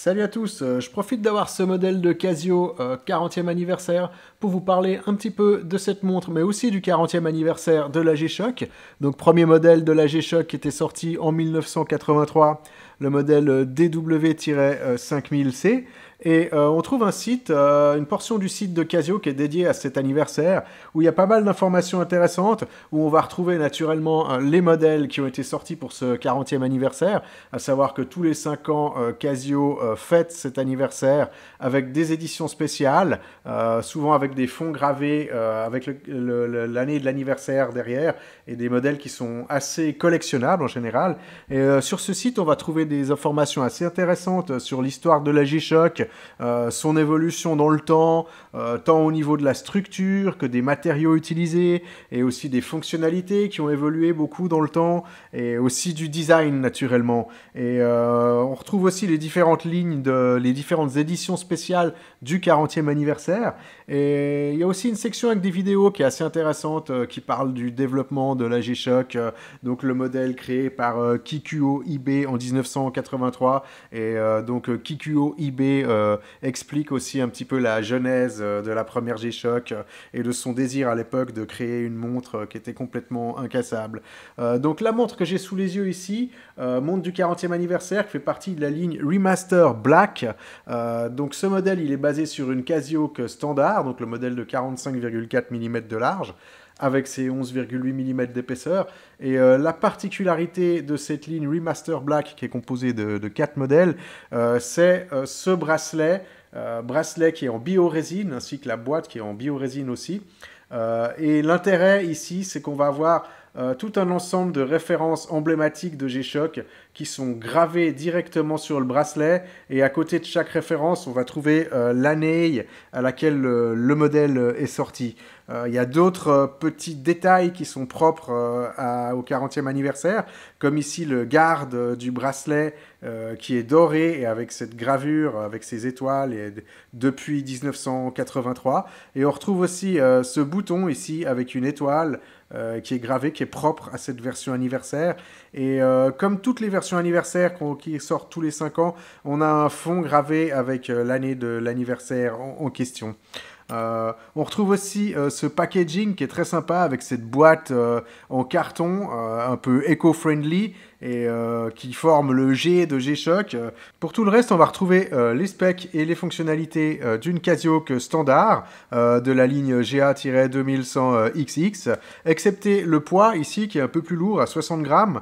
Salut à tous, euh, je profite d'avoir ce modèle de Casio 40e euh, anniversaire pour vous parler un petit peu de cette montre, mais aussi du 40e anniversaire de la G-Shock. Donc premier modèle de la G-Shock qui était sorti en 1983, le modèle euh, DW-5000C. Et euh, on trouve un site, euh, une portion du site de Casio qui est dédiée à cet anniversaire, où il y a pas mal d'informations intéressantes, où on va retrouver naturellement les modèles qui ont été sortis pour ce 40e anniversaire, à savoir que tous les 5 ans, Casio fête cet anniversaire avec des éditions spéciales, souvent avec des fonds gravés euh, avec l'année de l'anniversaire derrière et des modèles qui sont assez collectionnables en général. Et euh, sur ce site, on va trouver des informations assez intéressantes sur l'histoire de la G-Shock, euh, son évolution dans le temps, tant au niveau de la structure que des matériaux utilisés et aussi des fonctionnalités qui ont évolué beaucoup dans le temps et aussi du design naturellement. Et on retrouve aussi les différentes lignes de les différentes éditions spéciales du 40e anniversaire. Et il y a aussi une section avec des vidéos qui est assez intéressante, euh, qui parle du développement de la G-Shock, euh, donc le modèle créé par euh, Kikuo Ibe en 1983. Et donc Kikuo Ibe explique aussi un petit peu la genèse de la première G-Shock et de son désir à l'époque de créer une montre qui était complètement incassable. donc la montre que j'ai sous les yeux ici, montre du 40e anniversaire, qui fait partie de la ligne Remaster Black. donc ce modèle, il est basé sur une Casio standard, donc le modèle de 45,4 mm de large, avec ses 11,8 mm d'épaisseur. Et euh, la particularité de cette ligne Remaster Black, qui est composée de, quatre 4 modèles, euh, c'est euh, ce bracelet, bracelet qui est en biorésine, ainsi que la boîte qui est en biorésine aussi. et l'intérêt ici, c'est qu'on va avoir euh, tout un ensemble de références emblématiques de G-Shock qui sont gravées directement sur le bracelet. Et à côté de chaque référence, on va trouver euh, l'année à laquelle euh, le modèle est sorti. Il y a d'autres petits détails qui sont propres au 40e anniversaire, comme ici le garde du bracelet euh, qui est doré et avec cette gravure, avec ces étoiles, depuis 1983. Et on retrouve aussi euh, ce bouton ici avec une étoile euh, qui est gravée, qui est propre à cette version anniversaire. Et comme toutes les versions anniversaires qui sortent tous les 5 ans, on a un fond gravé avec l'année de l'anniversaire en, question. Euh, on retrouve aussi euh, ce packaging qui est très sympa avec cette boîte euh, en carton un peu eco friendly et qui forme le G de G-Shock. Pour tout le reste, on va retrouver les specs et les fonctionnalités d'une Casio standard de la ligne GA-2100XX, excepté le poids ici qui est un peu plus lourd à 60 grammes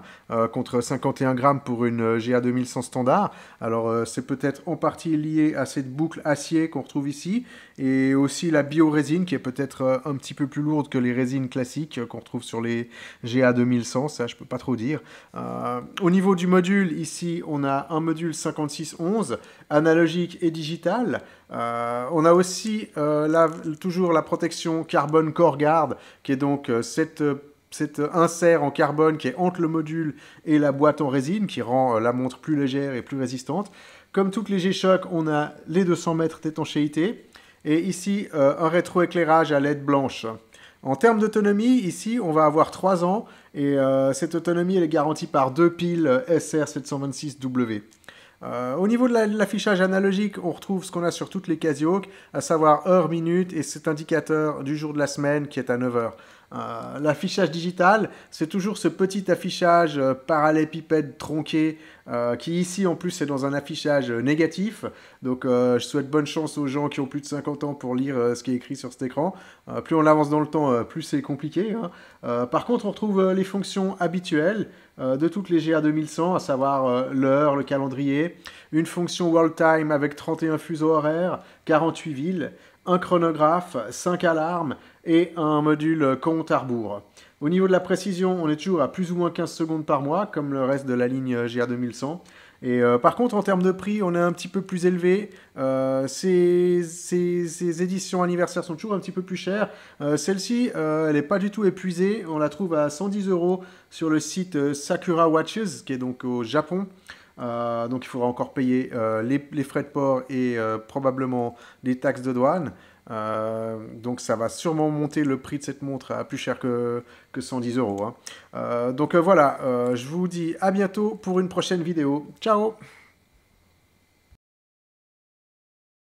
contre 51 grammes pour une GA2100 standard. Alors c'est peut-être en partie lié à cette boucle acier qu'on retrouve ici et aussi la la résine qui est peut-être euh, un petit peu plus lourde que les résines classiques euh, qu'on retrouve sur les GA 2100, ça je peux pas trop dire. Euh, au niveau du module, ici on a un module 5611, analogique et digital. on a aussi la, toujours la protection carbone core guard qui est donc cette cet insert en carbone qui est entre le module et la boîte en résine qui rend la montre plus légère et plus résistante. Comme toutes les G-Shock, on a les 200 mètres d'étanchéité et ici euh, un rétroéclairage à LED blanche. En termes d'autonomie, ici on va avoir 3 ans et euh, cette autonomie, elle est garantie par deux piles SR726W. Euh, au niveau de l'affichage analogique, on retrouve ce qu'on a sur toutes les Casio, à savoir heure, minute et cet indicateur du jour de la semaine qui est à 9h. Euh, l'affichage digital, c'est toujours ce petit affichage parallèle parallépipède tronqué qui ici en plus est dans un affichage négatif. Donc je souhaite bonne chance aux gens qui ont plus de 50 ans pour lire ce qui est écrit sur cet écran. plus on avance dans le temps, plus c'est compliqué. Hein. par contre, on retrouve les fonctions habituelles euh, de toutes les GA 2100, à savoir euh, l'heure, le calendrier, une fonction world time avec 31 fuseaux horaires, 48 villes, un chronographe, 5 alarmes et un module compte à rebours. Au niveau de la précision, on est toujours à plus ou moins 15 secondes par mois, comme le reste de la ligne GA 2100. Et euh, par contre, en termes de prix, on est un petit peu plus élevé. Euh, ces, éditions anniversaires sont toujours un petit peu plus chères. Euh, celle-ci, elle n'est pas du tout épuisée. On la trouve à 110 euros sur le site Sakura Watches, qui est donc au Japon. donc il faudra encore payer les, les, frais de port et probablement les taxes de douane. Euh, donc ça va sûrement monter le prix de cette montre à plus cher que, que 110 euros. Hein. Euh, donc euh, voilà, je vous dis à bientôt pour une prochaine vidéo. Ciao